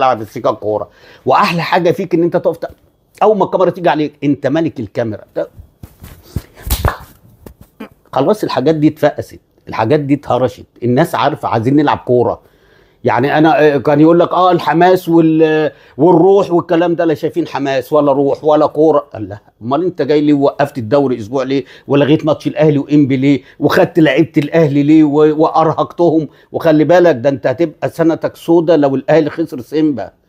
العب فيك الكوره واحلى حاجه فيك ان انت تقف اول ما الكاميرا تيجي عليك انت ملك الكاميرا خلاص الحاجات دي اتفقست الحاجات دي اتهرشت الناس عارفه عايزين نلعب كوره يعني انا آه، كان يقول لك اه الحماس وال آه، والروح والكلام ده لا شايفين حماس ولا روح ولا كوره قال لا امال انت جاي ليه وقفت الدوري اسبوع ليه ولغيت ماتش الاهلي وانبي ليه وخدت لعيبه الاهلي ليه وارهقتهم وخلي بالك ده انت هتبقى سنتك سودة لو الاهلي خسر سيمبا